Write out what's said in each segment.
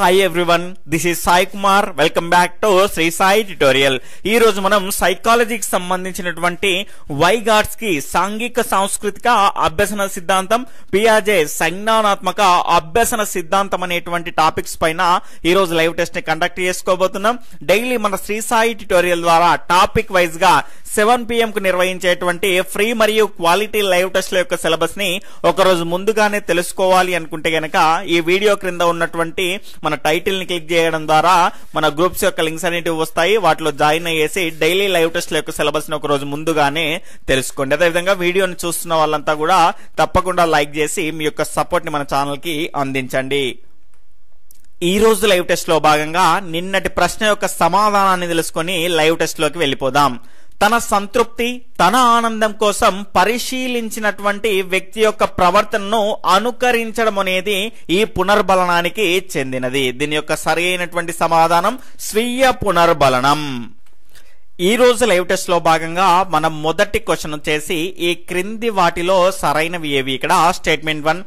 hi everyone this is Sai Kumar welcome back to Shri Sai tutorial ఈ రోజు మనం సైకాలజీకి సంబంధించినటువంటి వైగార్డ్స్ కి సాంఘిక సాంస్కృతిక అభ్యసన సిద్ధాంతం పిఆర్జే సంజ్ఞానాత్మక అభ్యసన సిద్ధాంతం అనేటువంటి టాపిక్స్ పైన ఈ రోజు లైవ్ టెస్ట్ ని కండక్ట్ చేసుకోబోతున్నాం డైలీ మన శ్రీ సాయి ట్యూటోరియల్ ద్వారా టాపిక్ వైజ్ గా సెవెన్ పిఎం కు నిర్వహించేటువంటి ఫ్రీ మరియు క్వాలిటీ లైవ్ టెస్ట్ యొక్క సిలబస్ ని ఒక రోజు ముందుగానే తెలుసుకోవాలి అనుకుంటే గనక ఈ వీడియో క్రింద ఉన్నటువంటి మన టైటిల్ ని క్లిక్ చేయడం ద్వారా మన గ్రూప్స్ యొక్క లింక్స్ అనేటివి వస్తాయి వాటిలో జాయిన్ అయ్యేసి డైలీ లైవ్ టెస్ట్ యొక్క సిలబస్ ని ఒక రోజు ముందుగానే తెలుసుకోండి అదేవిధంగా వీడియోని చూస్తున్న వాళ్ళంతా కూడా తప్పకుండా లైక్ చేసి మీ యొక్క సపోర్ట్ ని మన ఛానల్ కి అందించండి ఈ రోజు లైవ్ టెస్ట్ లో భాగంగా నిన్నటి ప్రశ్న యొక్క సమాధానాన్ని తెలుసుకొని లైవ్ టెస్ట్ లోకి వెళ్ళిపోదాం తన సంతృప్తి తన ఆనందం కోసం పరిశీలించినటువంటి వ్యక్తి యొక్క ప్రవర్తనను అనుకరించడం అనేది ఈ పునర్బలనానికి చెందినది దీని యొక్క సరి అయినటువంటి సమాధానం స్వీయ పునర్బలనం ఈ రోజు లైవ్ టెస్ట్ లో భాగంగా మనం మొదటి క్వశ్చన్ వచ్చేసి ఈ క్రింది వాటిలో సరైనవి ఏవి ఇక్కడ statement one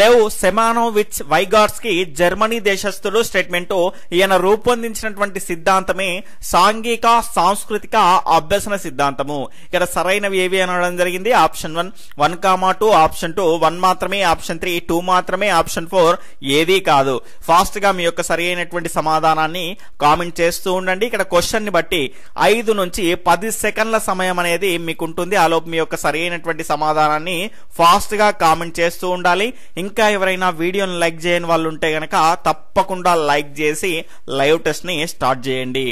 Lev Semenovich Vygotsky Germany దేశస్థుడు స్టేట్మెంటు ఈయన రూపొందించినటువంటి సిద్ధాంతమే సాంఘిక సాంస్కృతిక అభ్యసన సిద్ధాంతము ఇక్కడ సరైనవి ఏవి అనడం జరిగింది option one one comma two option two one మాత్రమే ఆప్షన్ త్రీ టూ మాత్రమే ఆప్షన్ ఫోర్ ఏదీ కాదు ఫాస్ట్ గా మీ యొక్క సరి సమాధానాన్ని కామెంట్ చేస్తూ ఉండండి ఇక్కడ క్వశ్చన్ ని బట్టి ఐదు నుంచి పది సెకండ్ల సమయం అనేది మీకు ఉంటుంది ఆలోపు మీ యొక్క సరి సమాధానాన్ని ఫాస్ట్ గా కామెంట్ చేస్తూ ఉండాలి ఇంకా ఎవరైనా వీడియోని లైక్ చేయని వాళ్ళు ఉంటే గనక తప్పకుండా లైక్ చేసి లైవ్ టెస్ట్ని స్టార్ట్ చేయండి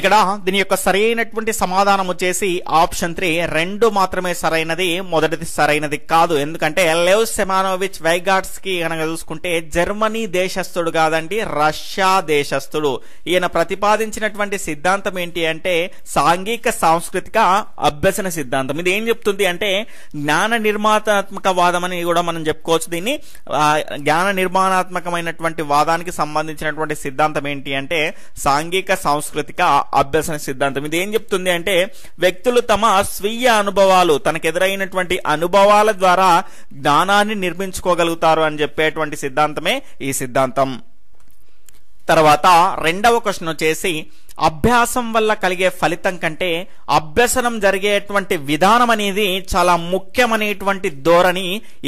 ఇక్కడ దీని యొక్క సరైనటువంటి సమాధానం వచ్చేసి ఆప్షన్ త్రీ రెండు మాత్రమే సరైనది మొదటిది సరైనది కాదు ఎందుకంటే లెవ్ సెమానోవిచ్ వైగాట్స్ కి కనుక చూసుకుంటే జర్మనీ దేశస్థుడు కాదండి రష్యా దేశస్థుడు ఈయన ప్రతిపాదించినటువంటి సిద్ధాంతం ఏంటి అంటే సాంఘిక సాంస్కృతిక అభ్యసన సిద్ధాంతం ఇది ఏం చెప్తుంది అంటే జ్ఞాన నిర్మాణాత్మక వాదం అని కూడా మనం చెప్పుకోవచ్చు దీన్ని జ్ఞాన నిర్మాణాత్మకమైనటువంటి వాదానికి సంబంధించినటువంటి సిద్ధాంతం ఏంటి అంటే సాంఘిక సాంస్కృతిక అభ్యసన సిద్ధాంతం ఇది ఏం చెప్తుంది అంటే వ్యక్తులు తమ స్వీయ అనుభవాలు తనకెదురైనటువంటి అనుభవాల ద్వారా జ్ఞానాన్ని నిర్మించుకోగలుగుతారు అని చెప్పేటువంటి సిద్ధాంతమే ఈ సిద్ధాంతం తర్వాత రెండవ క్వశ్చన్ వచ్చేసి అభ్యాసం వల్ల కలిగే ఫలితం కంటే అభ్యసనం జరిగేటువంటి విధానం అనేది చాలా ముఖ్యమనేటువంటి ధోరణి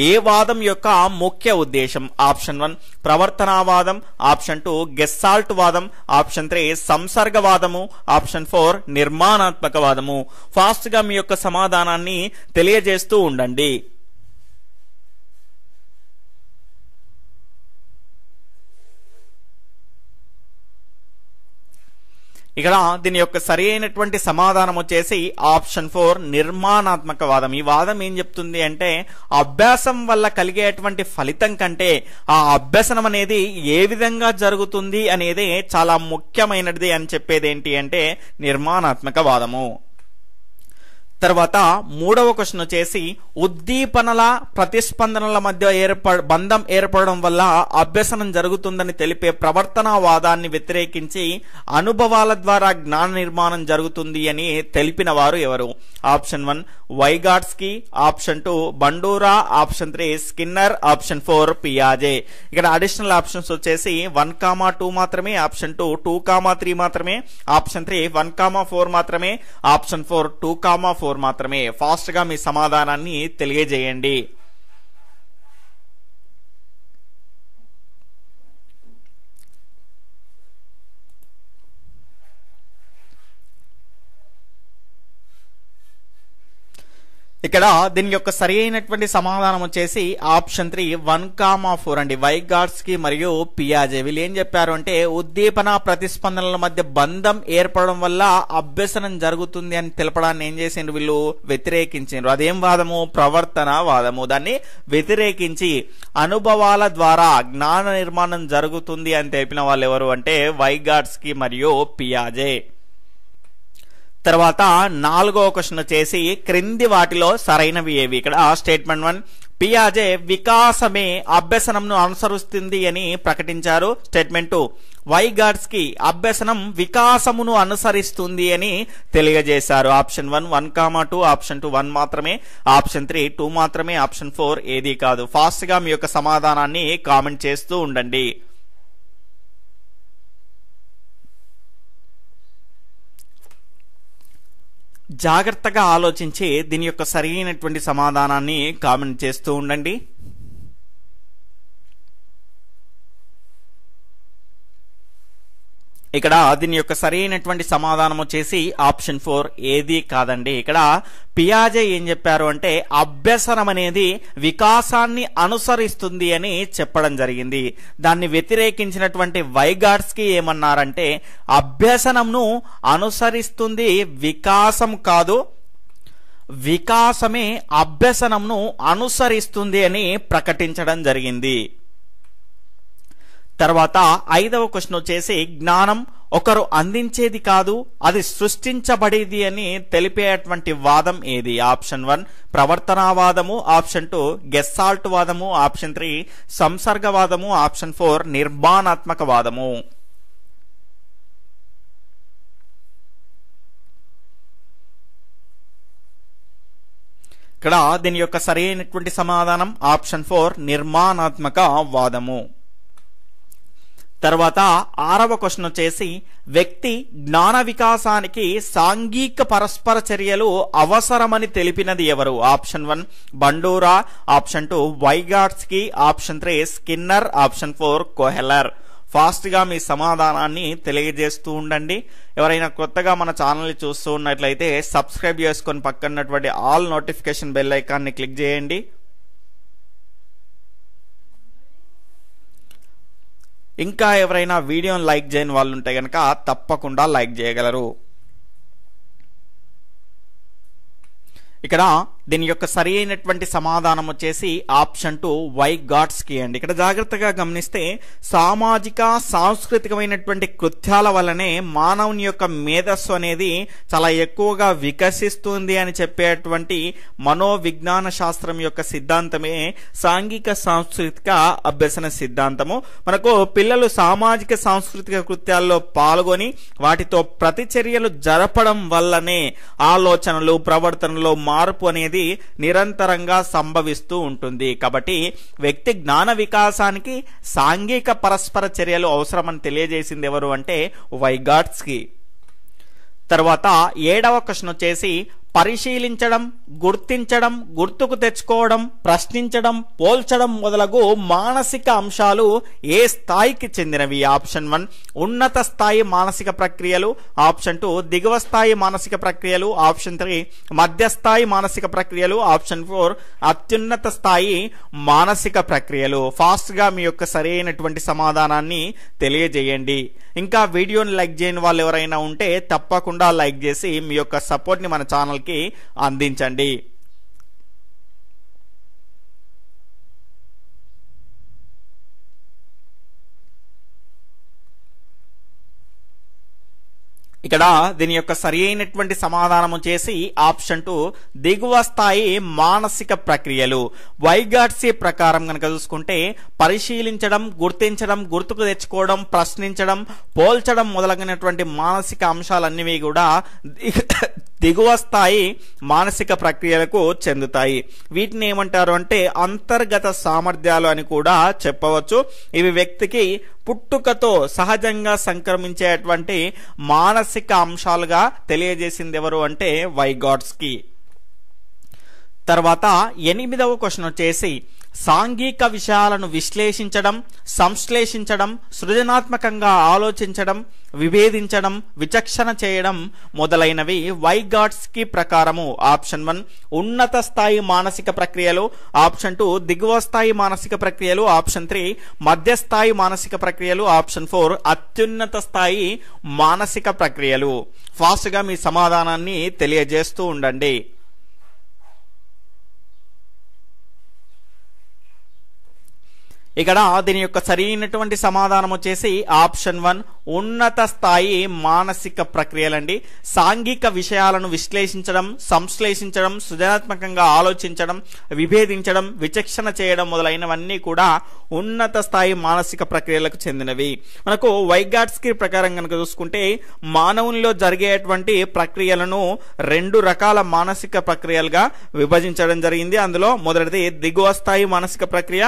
ఏ వాదం యొక్క ముఖ్య ఉద్దేశం ఆప్షన్ వన్ ప్రవర్తనావాదం ఆప్షన్ టూ గెస్సాల్ట్ వాదం ఆప్షన్ త్రీ సంసర్గవాదము ఆప్షన్ ఫోర్ నిర్మాణాత్మక వాదము ఫాస్ట్గా మీ యొక్క సమాధానాన్ని తెలియజేస్తూ ఉండండి ఇక్కడ దీని యొక్క సరి అయినటువంటి సమాధానం వచ్చేసి ఆప్షన్ ఫోర్ నిర్మాణాత్మక వాదం ఈ వాదం ఏం చెప్తుంది అంటే అభ్యాసం వల్ల కలిగేటువంటి ఫలితం కంటే ఆ అభ్యసనం అనేది ఏ విధంగా జరుగుతుంది అనేది చాలా ముఖ్యమైనది అని చెప్పేది ఏంటి అంటే నిర్మాణాత్మక వాదము తర్వాత మూడవ క్వశ్చన్ వచ్చేసి ఉద్దీపనల ప్రతిస్పందనల మధ్య ఏర్ప బంధం ఏర్పడడం వల్ల అభ్యసనం జరుగుతుందని తెలిపే ప్రవర్తనవాదాన్ని వ్యతిరేకించి అనుభవాల ద్వారా జ్ఞాన నిర్మాణం జరుగుతుంది అని తెలిపిన వారు ఎవరు option one Vygotsky option two Bandura option three Skinner option four పియాజే ఇక్కడ అడిషనల్ ఆప్షన్స్ వచ్చేసి వన్ కామా టూ మాత్రమే option two two comma three మాత్రమే option three one comma four మాత్రమే option four two comma four score మాత్రమే ఫాస్ట్గా మీ సమాధానాన్ని తెలియజేయండి ఇక్కడ దీని యొక్క సరి అయినటువంటి సమాధానం వచ్చేసి option three one comma four అండి కి మరియు పియాజే వీళ్ళు ఏం చెప్పారు అంటే ఉద్దీపన ప్రతిస్పందనల మధ్య బంధం ఏర్పడడం వల్ల అభ్యసనం జరుగుతుంది అని తెలపడాన్ని ఏం చేసిండ్రు వీళ్ళు వ్యతిరేకించారు అదేం వాదము ప్రవర్తన వాదము దాన్ని వ్యతిరేకించి అనుభవాల ద్వారా జ్ఞాన నిర్మాణం జరుగుతుంది అని తెలిపిన వాళ్ళు ఎవరు అంటే వైగాడ్స్కి మరియు పియాజే తర్వాత నాలుగో క్వశ్చన్ వచ్చేసి క్రింది వాటిలో సరైనవి ఏవి ఇక్కడ స్టేట్మెంట్ వన్ పియాజే వికాసమే అభ్యసనంను అనుసరిస్తుంది అని ప్రకటించారు స్టేట్మెంట్ టూ వైగాడ్స్కి అభ్యసనం వికాసమును అనుసరిస్తుంది అని తెలియజేశారు option one one comma two option two one మాత్రమే ఆప్షన్ త్రీ టూ మాత్రమే ఆప్షన్ ఫోర్ ఏది కాదు ఫాస్ట్గా మీ యొక్క సమాధానాన్ని కామెంట్ చేస్తూ ఉండండి జాగ్రత్తగా ఆలోచించి దీని యొక్క సరైనటువంటి సమాధానాన్ని కామెంట్ చేస్తూ ఉండండి ఇక్కడ దీని యొక్క సరైనటువంటి సమాధానం వచ్చేసి ఆప్షన్ ఫోర్ ఏది కాదండి ఇక్కడ పియాజే ఏం చెప్పారు అంటే అభ్యసనం అనేది వికాసాన్ని అనుసరిస్తుంది అని చెప్పడం జరిగింది దాన్ని వ్యతిరేకించినటువంటి కి ఏమన్నారంటే అభ్యసనంను అనుసరిస్తుంది వికాసం కాదు వికాసమే అభ్యసనంను అనుసరిస్తుంది అని ప్రకటించడం జరిగింది తర్వాత ఐదవ క్వశ్చన్ వచ్చేసి జ్ఞానం ఒకరు అందించేది కాదు అది సృష్టించబడేది అని తెలిపేటువంటి వాదం ఏది ఆప్షన్ వన్ ప్రవర్తనావాదము ఆప్షన్ టూ గెస్సాల్ట్ వాదము ఆప్షన్ త్రీ సంసర్గవాదము ఆప్షన్ ఫోర్ నిర్మాణాత్మక వాదము ఇక్కడ దీని యొక్క సరైనటువంటి సమాధానం ఆప్షన్ ఫోర్ నిర్మాణాత్మక వాదము తర్వాత ఆరవ క్వశ్చన్ వచ్చేసి వ్యక్తి జ్ఞాన వికాసానికి సాంఘిక పరస్పర చర్యలు అవసరమని తెలిపినది ఎవరు option one Bandura option two Vygotsky option three Skinner option four Kohler ఫాస్ట్గా మీ సమాధానాన్ని తెలియజేస్తూ ఉండండి ఎవరైనా కొత్తగా మన ఛానల్ని చూస్తూ ఉన్నట్లయితే సబ్స్క్రైబ్ చేసుకొని పక్కనటువంటి ఆల్ నోటిఫికేషన్ బెల్ ఐకాన్ని క్లిక్ చేయండి ఇంకా ఎవరైనా వీడియోని లైక్ చేయని వాళ్ళు ఉంటే కనుక తప్పకుండా లైక్ చేయగలరు ఇక్కడ దీని యొక్క సరి అయినటువంటి సమాధానం వచ్చేసి ఆప్షన్ టు వై గాడ్స్ కి అండి ఇక్కడ జాగ్రత్తగా గమనిస్తే సామాజిక సాంస్కృతికమైనటువంటి కృత్యాల వల్లనే మానవుని యొక్క మేధస్సు అనేది చాలా ఎక్కువగా వికసిస్తుంది అని చెప్పేటువంటి మనోవిజ్ఞాన శాస్త్రం యొక్క సిద్ధాంతమే సాంఘిక సాంస్కృతిక అభ్యసన సిద్ధాంతము మనకు పిల్లలు సామాజిక సాంస్కృతిక కృత్యాల్లో పాల్గొని వాటితో ప్రతిచర్యలు జరపడం వల్లనే ఆలోచనలు ప్రవర్తనలో మార్పు అనేది అనేది నిరంతరంగా సంభవిస్తూ ఉంటుంది కాబట్టి వ్యక్తి జ్ఞాన వికాసానికి సాంఘిక పరస్పర చర్యలు అవసరమని తెలియజేసింది ఎవరు అంటే వైగాట్స్కి తర్వాత ఏడవ క్వశ్చన్ వచ్చేసి పరిశీలించడం గుర్తించడం గుర్తుకు తెచ్చుకోవడం ప్రశ్నించడం పోల్చడం మొదలగు మానసిక అంశాలు ఏ స్థాయికి చెందినవి ఆప్షన్ వన్ ఉన్నత స్థాయి మానసిక ప్రక్రియలు ఆప్షన్ టూ దిగువ స్థాయి మానసిక ప్రక్రియలు ఆప్షన్ త్రీ మధ్యస్థాయి మానసిక ప్రక్రియలు ఆప్షన్ ఫోర్ అత్యున్నత స్థాయి మానసిక ప్రక్రియలు ఫాస్ట్గా మీ యొక్క సరైనటువంటి సమాధానాన్ని తెలియజేయండి ఇంకా వీడియోని లైక్ చేయని వాళ్ళు ఎవరైనా ఉంటే తప్పకుండా లైక్ చేసి మీ యొక్క సపోర్ట్ని మన ఛానల్ వారికి అందించండి ఇక్కడ దీని యొక్క సరి అయినటువంటి సమాధానము చేసి ఆప్షన్ టు దిగువ స్థాయి మానసిక ప్రక్రియలు వైగాడ్సీ ప్రకారం కనుక చూసుకుంటే పరిశీలించడం గుర్తించడం గుర్తుకు తెచ్చుకోవడం ప్రశ్నించడం పోల్చడం మొదలగినటువంటి మానసిక అంశాలన్నీ కూడా దిగువ స్థాయి మానసిక ప్రక్రియలకు చెందుతాయి వీటిని ఏమంటారు అంటే అంతర్గత సామర్థ్యాలు అని కూడా చెప్పవచ్చు ఇవి వ్యక్తికి పుట్టుకతో సహజంగా సంక్రమించేటువంటి మానసిక అంశాలుగా తెలియజేసింది ఎవరు అంటే వైగాడ్స్కి తర్వాత ఎనిమిదవ క్వశ్చన్ వచ్చేసి సాంఘిక విషయాలను విశ్లేషించడం సంశ్లేషించడం సృజనాత్మకంగా ఆలోచించడం విభేదించడం విచక్షణ చేయడం మొదలైనవి వైగాట్స్కి ప్రకారము ఆప్షన్ వన్ ఉన్నత స్థాయి మానసిక ప్రక్రియలు ఆప్షన్ టూ దిగువ స్థాయి మానసిక ప్రక్రియలు ఆప్షన్ త్రీ మధ్యస్థాయి మానసిక ప్రక్రియలు ఆప్షన్ ఫోర్ అత్యున్నత స్థాయి మానసిక ప్రక్రియలు ఫాస్ట్గా మీ సమాధానాన్ని తెలియజేస్తూ ఉండండి ఇక్కడ దీని యొక్క సరైనటువంటి సమాధానం వచ్చేసి ఆప్షన్ వన్ ఉన్నత స్థాయి మానసిక ప్రక్రియలండి సాంఘిక విషయాలను విశ్లేషించడం సంశ్లేషించడం సృజనాత్మకంగా ఆలోచించడం విభేదించడం విచక్షణ చేయడం మొదలైనవన్నీ కూడా ఉన్నత స్థాయి మానసిక ప్రక్రియలకు చెందినవి మనకు వైగాట్స్కి ప్రకారం కనుక చూసుకుంటే మానవునిలో జరిగేటువంటి ప్రక్రియలను రెండు రకాల మానసిక ప్రక్రియలుగా విభజించడం జరిగింది అందులో మొదటిది దిగువ స్థాయి మానసిక ప్రక్రియ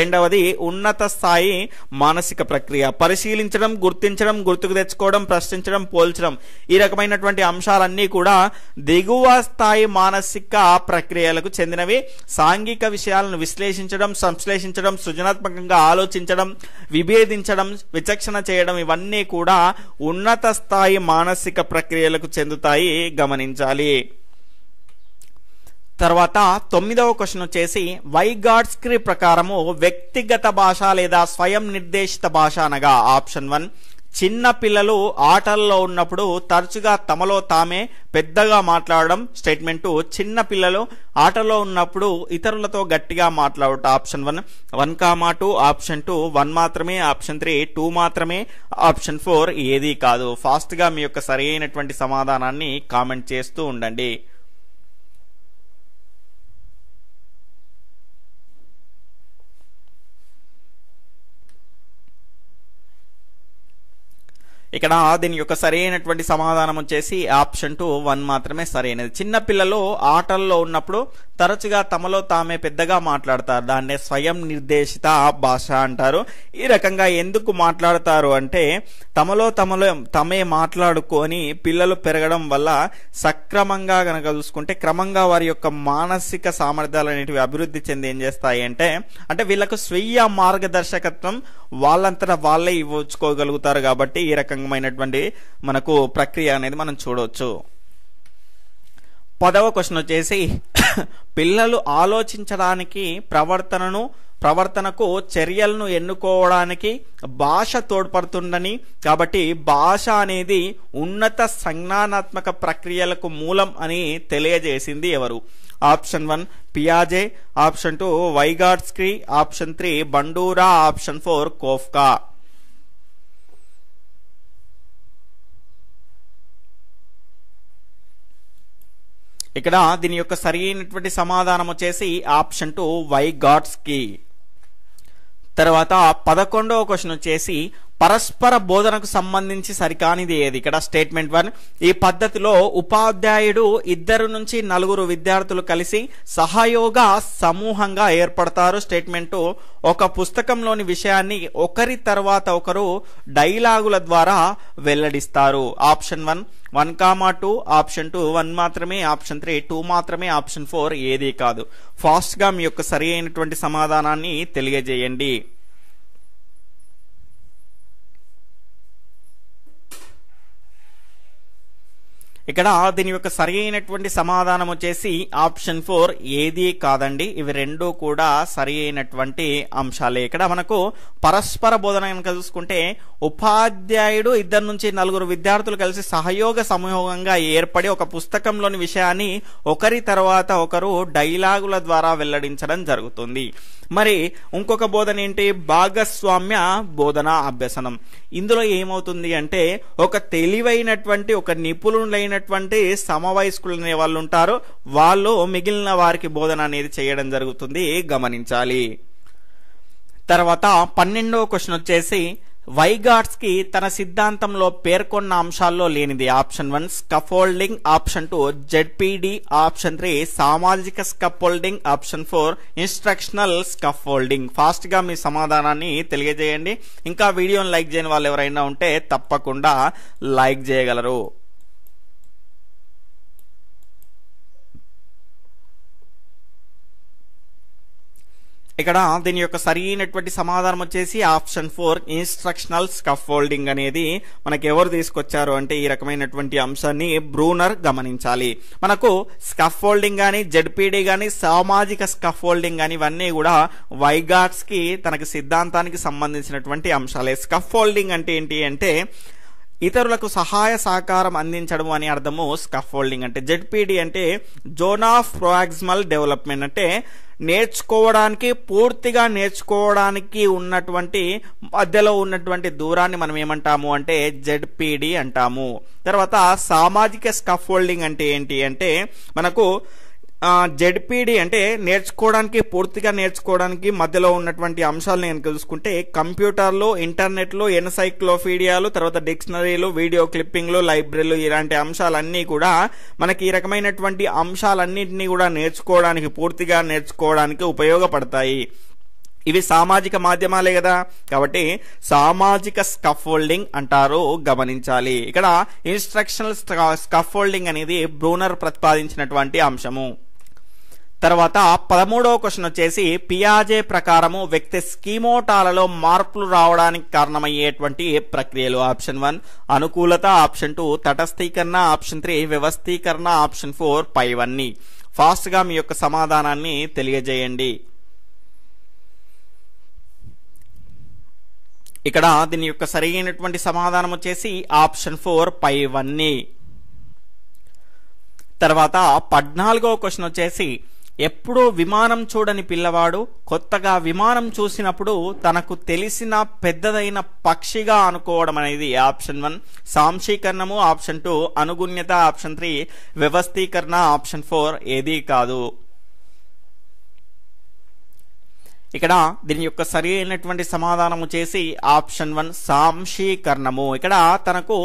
రెండవది ఉన్నత స్థాయి మానసిక ప్రక్రియ పరిశీలించడం గుర్తించడం గుర్తుకు తెచ్చుకోవడం ప్రశ్నించడం పోల్చడం ఈ రకమైనటువంటి అంశాలన్నీ కూడా దిగువ స్థాయి మానసిక ప్రక్రియలకు చెందినవి సాంఘిక విషయాలను విశ్లేషించడం సంశ్లేషించడం సృజనాత్మకంగా ఆలోచించడం విభేదించడం విచక్షణ చేయడం ఇవన్నీ కూడా ఉన్నత స్థాయి మానసిక ప్రక్రియలకు చెందుతాయి గమనించాలి తర్వాత తొమ్మిదవ క్వశ్చన్ వచ్చేసి వై ప్రకారము వ్యక్తిగత భాష లేదా స్వయం నిర్దేశిత భాష అనగా ఆప్షన్ వన్ చిన్న పిల్లలు ఆటల్లో ఉన్నప్పుడు తరచుగా తమలో తామే పెద్దగా మాట్లాడడం స్టేట్మెంట్ చిన్న పిల్లలు ఆటలో ఉన్నప్పుడు ఇతరులతో గట్టిగా మాట్లాడట option one one comma two option two one మాత్రమే ఆప్షన్ త్రీ టూ మాత్రమే ఆప్షన్ ఫోర్ ఏది కాదు ఫాస్ట్గా మీ యొక్క సరైనటువంటి సమాధానాన్ని కామెంట్ చేస్తూ ఉండండి ఇక్కడ దీని యొక్క సరైనటువంటి సమాధానం వచ్చేసి ఆప్షన్ టూ వన్ మాత్రమే సరైనది చిన్నపిల్లలు ఆటల్లో ఉన్నప్పుడు తరచుగా తమలో తామే పెద్దగా మాట్లాడతారు దాన్నే స్వయం నిర్దేశిత భాష అంటారు ఈ రకంగా ఎందుకు మాట్లాడతారు అంటే తమలో తమలో తమే మాట్లాడుకొని పిల్లలు పెరగడం వల్ల సక్రమంగా కనుక చూసుకుంటే క్రమంగా వారి యొక్క మానసిక సామర్థ్యాలు అనేటివి అభివృద్ధి చెంది ఏం చేస్తాయి అంటే అంటే వీళ్ళకు స్వీయ మార్గదర్శకత్వం వాళ్ళంతటా వాళ్ళే ఇవ్వచ్చుకోగలుగుతారు కాబట్టి ఈ రకంగా రంగమైనటువంటి మనకు ప్రక్రియ అనేది మనం చూడవచ్చు పదవ క్వశ్చన్ వచ్చేసి పిల్లలు ఆలోచించడానికి ప్రవర్తనను ప్రవర్తనకు చర్యలను ఎన్నుకోవడానికి భాష తోడ్పడుతుందని కాబట్టి భాష అనేది ఉన్నత సంజ్ఞానాత్మక ప్రక్రియలకు మూలం అని తెలియజేసింది ఎవరు ఆప్షన్ వన్ పియాజే option two Vygotsky option three Bandura option four Koffka ఇక్కడ దీని యొక్క సరైనటువంటి సమాధానం వచ్చేసి ఆప్షన్ టు వై గాడ్స్ కి తర్వాత పదకొండవ క్వశ్చన్ వచ్చేసి పరస్పర బోధనకు సంబంధించి సరికానిది ఏది ఇక్కడ స్టేట్మెంట్ వన్ ఈ పద్ధతిలో ఉపాధ్యాయుడు ఇద్దరు నుంచి నలుగురు విద్యార్థులు కలిసి సహయోగ సమూహంగా ఏర్పడతారు స్టేట్మెంట్ ఒక పుస్తకంలోని విషయాన్ని ఒకరి తర్వాత ఒకరు డైలాగుల ద్వారా వెల్లడిస్తారు option one one comma two option two one మాత్రమే ఆప్షన్ త్రీ టూ మాత్రమే ఆప్షన్ ఫోర్ ఏదీ కాదు ఫాస్ట్గా మీ యొక్క సరి అయినటువంటి సమాధానాన్ని తెలియజేయండి ఇక్కడ దీని యొక్క సరి సమాధానం వచ్చేసి ఆప్షన్ ఫోర్ ఏది కాదండి ఇవి రెండు కూడా సరి అయినటువంటి అంశాలే ఇక్కడ మనకు పరస్పర బోధన కనుక చూసుకుంటే ఉపాధ్యాయుడు ఇద్దరు నుంచి నలుగురు విద్యార్థులు కలిసి సహయోగ సమయోగంగా ఏర్పడి ఒక పుస్తకంలోని విషయాన్ని ఒకరి తర్వాత ఒకరు డైలాగుల ద్వారా వెల్లడించడం జరుగుతుంది మరి ఇంకొక బోధన ఏంటి భాగస్వామ్య బోధన అభ్యసనం ఇందులో ఏమవుతుంది అంటే ఒక తెలివైనటువంటి ఒక నిపుణులైనటువంటి సమవయస్కులు అనే వాళ్ళు ఉంటారు వాళ్ళు మిగిలిన వారికి బోధన అనేది చేయడం జరుగుతుంది గమనించాలి తర్వాత పన్నెండవ క్వశ్చన్ వచ్చేసి వైగాట్స్కి తన సిద్ధాంతంలో పేర్కొన్న అంశాల్లో లేనిది option one scaffolding option two ZPD option three సామాజిక scaffolding option four instructional scaffolding ఫాస్ట్గా మీ సమాధానాన్ని తెలియజేయండి ఇంకా వీడియోని లైక్ చేయని వాళ్ళు ఎవరైనా ఉంటే తప్పకుండా లైక్ చేయగలరు ఇక్కడ దీని యొక్క సరైనటువంటి సమాధానం వచ్చేసి option four instructional scaffolding అనేది మనకు ఎవరు తీసుకొచ్చారు అంటే ఈ రకమైనటువంటి అంశాన్ని బ్రూనర్ గమనించాలి మనకు స్కఫ్ హోల్డింగ్ కానీ జడ్పీడీ కానీ సామాజిక హోల్డింగ్ కానీ ఇవన్నీ కూడా వైగాట్స్కి కి తనకి సిద్ధాంతానికి సంబంధించినటువంటి అంశాలే స్కఫ్ హోల్డింగ్ అంటే ఏంటి అంటే ఇతరులకు సహాయ సహకారం అందించడం అని అర్థము స్కఫ్ హోల్డింగ్ అంటే జెడ్పీడి అంటే జోన్ ఆఫ్ ప్రోయాక్సిమల్ డెవలప్మెంట్ అంటే నేర్చుకోవడానికి పూర్తిగా నేర్చుకోవడానికి ఉన్నటువంటి మధ్యలో ఉన్నటువంటి దూరాన్ని మనం ఏమంటాము అంటే జెడ్పీడి అంటాము తర్వాత సామాజిక స్కఫ్ హోల్డింగ్ అంటే ఏంటి అంటే మనకు జెడ్పీడీ అంటే నేర్చుకోవడానికి పూర్తిగా నేర్చుకోవడానికి మధ్యలో ఉన్నటువంటి అంశాలు నేను తెలుసుకుంటే కంప్యూటర్లు ఇంటర్నెట్లో ఎన్సైక్లోపీడియాలు తర్వాత డిక్షనరీలు వీడియో క్లిప్పింగ్లు లైబ్రరీలు ఇలాంటి అంశాలన్నీ కూడా మనకి ఈ రకమైనటువంటి అంశాలన్నింటినీ కూడా నేర్చుకోవడానికి పూర్తిగా నేర్చుకోవడానికి ఉపయోగపడతాయి ఇవి సామాజిక మాధ్యమాలే కదా కాబట్టి సామాజిక స్కఫోల్డింగ్ అంటారు గమనించాలి ఇక్కడ ఇన్స్ట్రక్షనల్ స్కఫోల్డింగ్ అనేది బ్రూనర్ ప్రతిపాదించినటువంటి అంశము తర్వాత పదమూడవ క్వశ్చన్ వచ్చేసి పియాజే ప్రకారము వ్యక్తి స్కీమోటాలలో మార్పులు రావడానికి కారణమయ్యేటువంటి ప్రక్రియలు ఆప్షన్ వన్ అనుకూలత ఆప్షన్ టూ తటస్థీకరణ ఆప్షన్ త్రీ వ్యవస్థీకరణ ఆప్షన్ ఫోర్ పైవన్నీ ఫాస్ట్గా మీ యొక్క సమాధానాన్ని తెలియజేయండి ఇక్కడ దీని యొక్క సరైనటువంటి సమాధానం వచ్చేసి ఆప్షన్ ఫోర్ పైవన్నీ తర్వాత పద్నాలుగో క్వశ్చన్ వచ్చేసి ఎప్పుడూ విమానం చూడని పిల్లవాడు కొత్తగా విమానం చూసినప్పుడు తనకు తెలిసిన పెద్దదైన పక్షిగా అనుకోవడం అనేది ఆప్షన్ వన్ సాంశీకరణము ఆప్షన్ టూ అనుగుణ్యత ఆప్షన్ త్రీ వ్యవస్థీకరణ ఆప్షన్ ఫోర్ ఏదీ కాదు ఇక్కడ దీని యొక్క సరి అయినటువంటి సమాధానము చేసి ఆప్షన్ వన్ సాంశీకరణము ఇక్కడ తనకు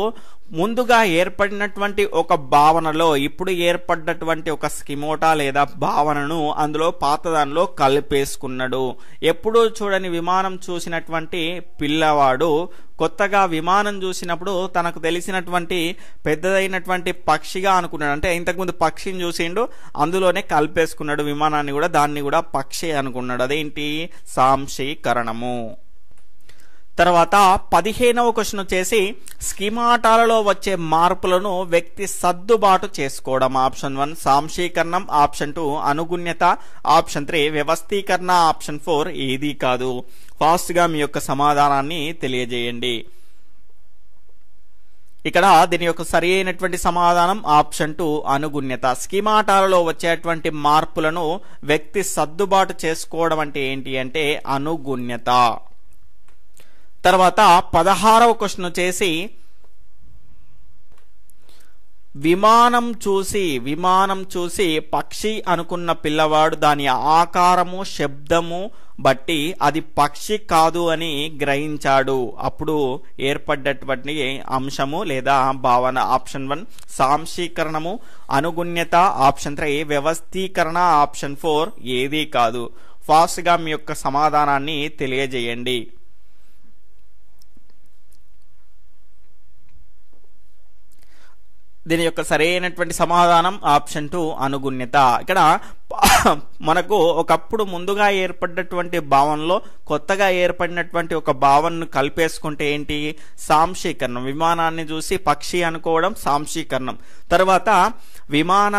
ముందుగా ఏర్పడినటువంటి ఒక భావనలో ఇప్పుడు ఏర్పడినటువంటి ఒక స్కిమోటా లేదా భావనను అందులో పాతదానిలో కలిపేసుకున్నాడు ఎప్పుడూ చూడని విమానం చూసినటువంటి పిల్లవాడు కొత్తగా విమానం చూసినప్పుడు తనకు తెలిసినటువంటి పెద్దదైనటువంటి పక్షిగా అనుకున్నాడు అంటే ఇంతకుముందు పక్షిని చూసిండు అందులోనే కలిపేసుకున్నాడు విమానాన్ని కూడా దాన్ని కూడా పక్షి అనుకున్నాడు అదేంటి సాంశీకరణము తర్వాత పదిహేనవ క్వశ్చన్ వచ్చేసి స్కిమాటాలలో వచ్చే మార్పులను వ్యక్తి సర్దుబాటు చేసుకోవడం ఆప్షన్ వన్ సాంశీకరణం ఆప్షన్ టూ అనుగుణ్యత ఆప్షన్ త్రీ వ్యవస్థీకరణ ఆప్షన్ ఫోర్ ఏది కాదు ఫాస్ట్గా మీ యొక్క సమాధానాన్ని తెలియజేయండి ఇక్కడ దీని యొక్క సరి అయినటువంటి సమాధానం ఆప్షన్ టూ అనుగుణ్యత స్కిమాటాలలో వచ్చేటువంటి మార్పులను వ్యక్తి సర్దుబాటు చేసుకోవడం అంటే ఏంటి అంటే అనుగుణ్యత తర్వాత పదహారవ క్వశ్చన్ వచ్చేసి విమానం చూసి విమానం చూసి పక్షి అనుకున్న పిల్లవాడు దాని ఆకారము శబ్దము బట్టి అది పక్షి కాదు అని గ్రహించాడు అప్పుడు ఏర్పడ్డటువంటి అంశము లేదా భావన ఆప్షన్ వన్ సాంశీకరణము అనుగుణ్యత ఆప్షన్ త్రీ వ్యవస్థీకరణ ఆప్షన్ ఫోర్ ఏదీ కాదు ఫాస్ట్గా మీ యొక్క సమాధానాన్ని తెలియజేయండి దీని యొక్క సరైనటువంటి సమాధానం ఆప్షన్ టు అనుగుణ్యత ఇక్కడ మనకు ఒకప్పుడు ముందుగా ఏర్పడినటువంటి భావనలో కొత్తగా ఏర్పడినటువంటి ఒక భావనను కలిపేసుకుంటే ఏంటి సాంశీకరణం విమానాన్ని చూసి పక్షి అనుకోవడం సాంశీకరణం తర్వాత విమాన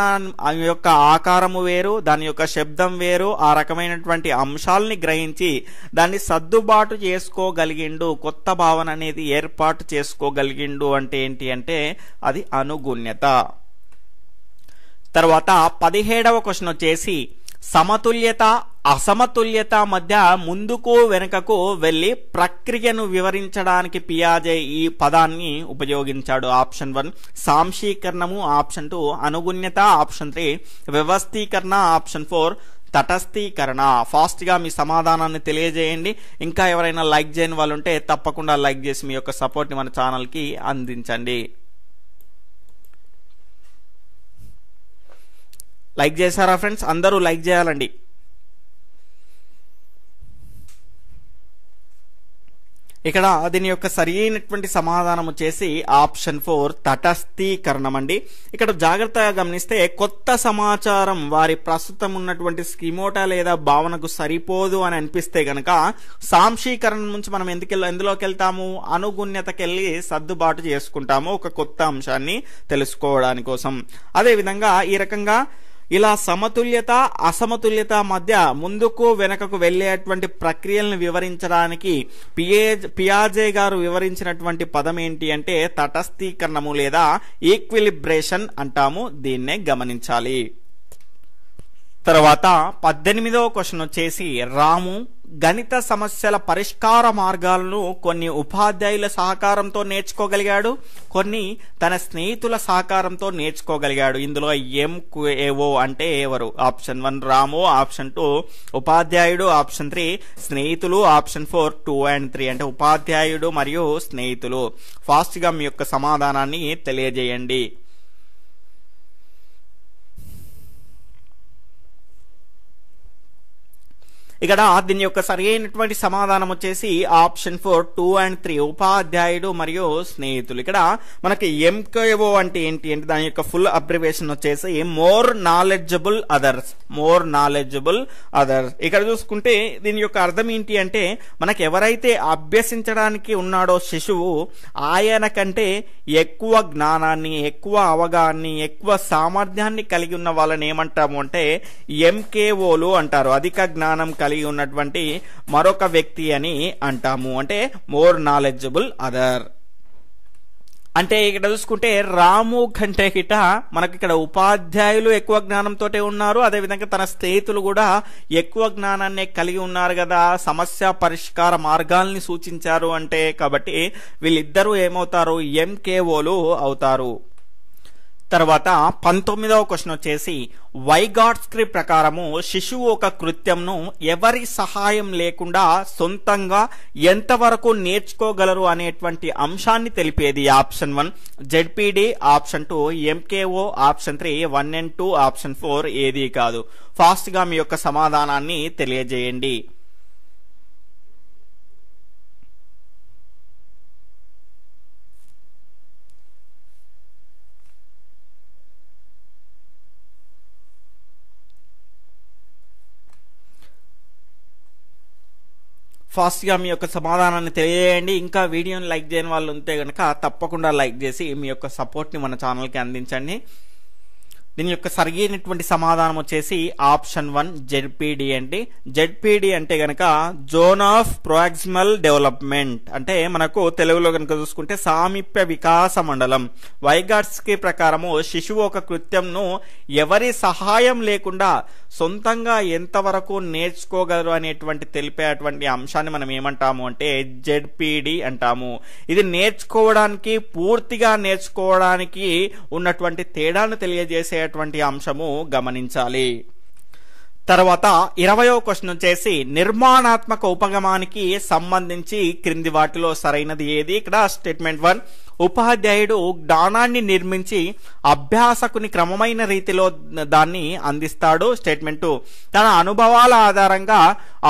యొక్క ఆకారము వేరు దాని యొక్క శబ్దం వేరు ఆ రకమైనటువంటి అంశాలని గ్రహించి దాన్ని సర్దుబాటు చేసుకోగలిగిండు కొత్త భావన అనేది ఏర్పాటు చేసుకోగలిగిండు అంటే ఏంటి అంటే అది అనుగుణ్యత తర్వాత పదిహేడవ క్వశ్చన్ వచ్చేసి సమతుల్యత అసమతుల్యత మధ్య ముందుకు వెనుకకు వెళ్ళి ప్రక్రియను వివరించడానికి పియాజే ఈ పదాన్ని ఉపయోగించాడు ఆప్షన్ వన్ సాంశీకరణము ఆప్షన్ టూ అనుగుణ్యత ఆప్షన్ త్రీ వ్యవస్థీకరణ ఆప్షన్ ఫోర్ తటస్థీకరణ ఫాస్ట్గా మీ సమాధానాన్ని తెలియజేయండి ఇంకా ఎవరైనా లైక్ చేయని వాళ్ళు ఉంటే తప్పకుండా లైక్ చేసి మీ యొక్క సపోర్ట్ని మన ఛానల్కి అందించండి లైక్ చేశారా ఫ్రెండ్స్ అందరూ లైక్ చేయాలండి ఇక్కడ దీని యొక్క సరి అయినటువంటి సమాధానం వచ్చేసి ఆప్షన్ ఫోర్ తటస్థీకరణం అండి ఇక్కడ జాగ్రత్తగా గమనిస్తే కొత్త సమాచారం వారి ప్రస్తుతం ఉన్నటువంటి స్కిమోట లేదా భావనకు సరిపోదు అని అనిపిస్తే గనక సాంశీకరణ నుంచి మనం ఎందుకు ఎందులోకి వెళ్తాము అనుగుణ్యతకి వెళ్ళి సర్దుబాటు చేసుకుంటాము ఒక కొత్త అంశాన్ని తెలుసుకోవడానికి కోసం అదేవిధంగా ఈ రకంగా ఇలా సమతుల్యత అసమతుల్యత మధ్య ముందుకు వెనకకు వెళ్లేటువంటి ప్రక్రియలను వివరించడానికి పియేజ్ పియాజే గారు వివరించినటువంటి పదం ఏంటి అంటే తటస్థీకరణము లేదా ఈక్విలిబ్రేషన్ అంటాము దీన్నే గమనించాలి తర్వాత పద్దెనిమిదవ క్వశ్చన్ వచ్చేసి రాము గణిత సమస్యల పరిష్కార మార్గాలను కొన్ని ఉపాధ్యాయుల సహకారంతో నేర్చుకోగలిగాడు కొన్ని తన స్నేహితుల సహకారంతో నేర్చుకోగలిగాడు ఇందులో ఎంక్ఏఓ అంటే ఎవరు option one Ramu option two ఉపాధ్యాయుడు ఆప్షన్ త్రీ స్నేహితులు option four two and three అంటే ఉపాధ్యాయుడు మరియు స్నేహితులు ఫాస్ట్గా మీ యొక్క సమాధానాన్ని తెలియజేయండి ఇక్కడ దీని యొక్క సరైనటువంటి సమాధానం వచ్చేసి option four two and three ఉపాధ్యాయుడు మరియు స్నేహితులు ఇక్కడ మనకి ఎంకేఓ అంటే ఏంటి అంటే దాని యొక్క ఫుల్ అబ్రివేషన్ వచ్చేసి more knowledgeable others more knowledgeable others ఇక్కడ చూసుకుంటే దీని యొక్క అర్థం ఏంటి అంటే మనకు ఎవరైతే అభ్యసించడానికి ఉన్నాడో శిశువు ఆయన కంటే ఎక్కువ జ్ఞానాన్ని ఎక్కువ అవగాహన్ని ఎక్కువ సామర్థ్యాన్ని కలిగి ఉన్న వాళ్ళని ఏమంటాము అంటే ఎంకేఓలు అంటారు అధిక జ్ఞానం కలిగి ఉన్నటువంటి మరొక వ్యక్తి అని అంటాము అంటే మోర్ నాలెడ్జబుల్ అదర్ అంటే ఇక్కడ చూసుకుంటే రాము కంటే గిట మనకి ఇక్కడ ఉపాధ్యాయులు ఎక్కువ జ్ఞానంతో ఉన్నారు అదేవిధంగా తన స్నేహితులు కూడా ఎక్కువ జ్ఞానాన్ని కలిగి ఉన్నారు కదా సమస్య పరిష్కార మార్గాల్ని సూచించారు అంటే కాబట్టి వీళ్ళిద్దరూ ఏమవుతారు ఎంకేఓలు అవుతారు తర్వాత పంతొమ్మిదవ క్వశ్చన్ వచ్చేసి వైగాడ్స్క్రి ప్రకారము శిశువు ఒక కృత్యంను ఎవరి సహాయం లేకుండా సొంతంగా ఎంతవరకు నేర్చుకోగలరు అనేటువంటి అంశాన్ని తెలిపేది option one ZPD option two MKO option three one and two option four ఏది కాదు ఫాస్ట్గా మీ యొక్క సమాధానాన్ని తెలియజేయండి ఫాస్ట్గా మీ యొక్క సమాధానాన్ని తెలియజేయండి ఇంకా వీడియోని లైక్ చేయని వాళ్ళు ఉంటే కనుక తప్పకుండా లైక్ చేసి మీ యొక్క సపోర్ట్ని మన ఛానల్కి అందించండి దీని యొక్క సరిగినటువంటి సమాధానం వచ్చేసి ఆప్షన్ వన్ జెడ్పీడి అండి జెడ్పీడి అంటే గనక జోన్ ఆఫ్ ప్రోయాక్సిమల్ డెవలప్మెంట్ అంటే మనకు తెలుగులో కనుక చూసుకుంటే సామీప్య వికాస మండలం వైగాట్స్కి ప్రకారము శిశువు ఒక కృత్యంను ఎవరి సహాయం లేకుండా సొంతంగా ఎంతవరకు నేర్చుకోగలరు అనేటువంటి తెలిపేటువంటి అంశాన్ని మనం ఏమంటాము అంటే జెడ్పీడి అంటాము ఇది నేర్చుకోవడానికి పూర్తిగా నేర్చుకోవడానికి ఉన్నటువంటి తేడాను తెలియజేసే అనేటువంటి అంశము గమనించాలి తర్వాత ఇరవయో క్వశ్చన్ వచ్చేసి నిర్మాణాత్మక ఉపగమానికి సంబంధించి క్రింది వాటిలో సరైనది ఏది ఇక్కడ స్టేట్మెంట్ వన్ ఉపాధ్యాయుడు జ్ఞానాన్ని నిర్మించి అభ్యాసకుని క్రమమైన రీతిలో దాన్ని అందిస్తాడు స్టేట్మెంటు తన అనుభవాల ఆధారంగా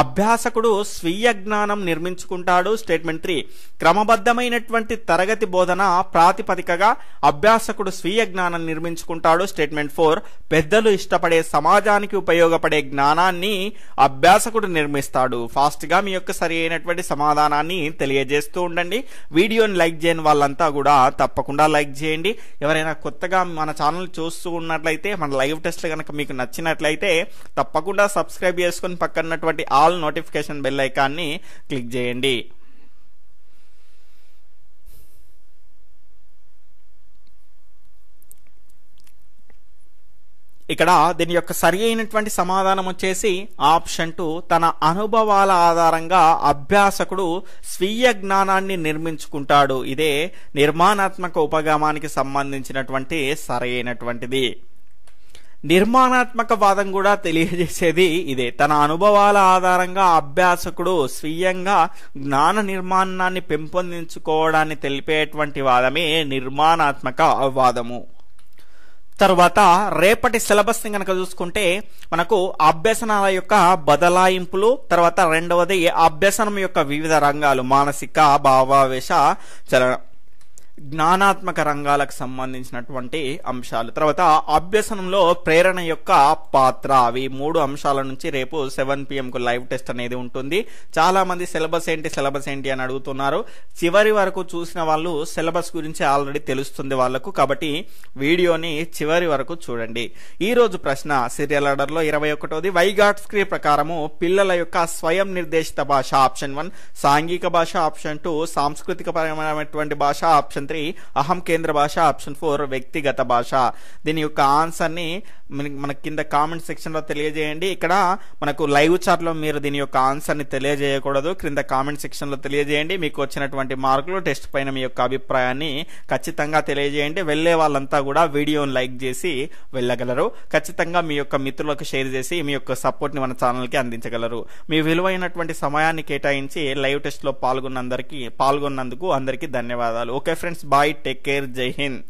అభ్యాసకుడు స్వీయ జ్ఞానం నిర్మించుకుంటాడు స్టేట్మెంట్ త్రీ క్రమబద్ధమైనటువంటి తరగతి బోధన ప్రాతిపదికగా అభ్యాసకుడు స్వీయ జ్ఞానం నిర్మించుకుంటాడు స్టేట్మెంట్ ఫోర్ పెద్దలు ఇష్టపడే సమాజానికి ఉపయోగపడే జ్ఞానాన్ని అభ్యాసకుడు నిర్మిస్తాడు ఫాస్ట్గా మీ యొక్క సరి అయినటువంటి సమాధానాన్ని తెలియజేస్తూ ఉండండి వీడియోని లైక్ చేయని వాళ్ళంతా కూడా తప్పకుండా లైక్ చేయండి ఎవరైనా కొత్తగా మన ఛానల్ చూస్తూ ఉన్నట్లయితే మన లైవ్ టెస్ట్లు కనుక మీకు నచ్చినట్లయితే తప్పకుండా సబ్స్క్రైబ్ చేసుకుని పక్కనటువంటి ఆల్ నోటిఫికేషన్ బెల్ ఐకాన్ని క్లిక్ చేయండి ఇక్కడ దీని యొక్క సరి అయినటువంటి సమాధానం వచ్చేసి ఆప్షన్ టు తన అనుభవాల ఆధారంగా అభ్యాసకుడు స్వీయ జ్ఞానాన్ని నిర్మించుకుంటాడు ఇదే నిర్మాణాత్మక ఉపగమానికి సంబంధించినటువంటి సరైనటువంటిది నిర్మాణాత్మక వాదం కూడా తెలియజేసేది ఇదే తన అనుభవాల ఆధారంగా అభ్యాసకుడు స్వీయంగా జ్ఞాన నిర్మాణాన్ని పెంపొందించుకోవడాన్ని తెలిపేటువంటి వాదమే నిర్మాణాత్మక వాదము తర్వాత రేపటి సిలబస్ని కనుక చూసుకుంటే మనకు అభ్యసనాల యొక్క బదలాయింపులు తర్వాత రెండవది అభ్యసనం యొక్క వివిధ రంగాలు మానసిక భావావేశ చలన జ్ఞానాత్మక రంగాలకు సంబంధించినటువంటి అంశాలు తర్వాత అభ్యసనంలో ప్రేరణ యొక్క పాత్ర అవి మూడు అంశాల నుంచి రేపు సెవెన్ పిఎంకు లైవ్ టెస్ట్ అనేది ఉంటుంది చాలామంది సిలబస్ ఏంటి సిలబస్ ఏంటి అని అడుగుతున్నారు చివరి వరకు చూసిన వాళ్ళు సిలబస్ గురించి ఆల్రెడీ తెలుస్తుంది వాళ్లకు కాబట్టి వీడియోని చివరి వరకు చూడండి ఈ రోజు ప్రశ్న సీరియల్ ఆర్డర్లో ఇరవై ఒకటోది వైగాట్స్క్రీ ప్రకారము పిల్లల యొక్క స్వయం నిర్దేశిత భాష ఆప్షన్ వన్ సాంఘిక భాష ఆప్షన్ టూ సాంస్కృతిక పరమైనటువంటి భాష ఆప్షన్ ఆప్షన్ త్రీ అహం కేంద్ర భాష ఆప్షన్ ఫోర్ వ్యక్తిగత భాష దీని యొక్క ఆన్సర్ని మన కింద కామెంట్ సెక్షన్లో తెలియజేయండి ఇక్కడ మనకు లైవ్ చాట్లో మీరు దీని యొక్క ఆన్సర్ని తెలియజేయకూడదు క్రింద కామెంట్ సెక్షన్లో తెలియజేయండి మీకు వచ్చినటువంటి మార్కులు టెస్ట్ పైన మీ యొక్క అభిప్రాయాన్ని ఖచ్చితంగా తెలియజేయండి వెళ్ళే వాళ్ళంతా కూడా వీడియోని లైక్ చేసి వెళ్ళగలరు ఖచ్చితంగా మీ యొక్క మిత్రులకు షేర్ చేసి మీ యొక్క సపోర్ట్ని మన ఛానల్కి అందించగలరు మీ విలువైనటువంటి సమయాన్ని కేటాయించి లైవ్ టెస్ట్లో పాల్గొన్నందరికీ పాల్గొన్నందుకు అందరికీ ధన్యవాదాలు okay friends students bye take care जय हिंद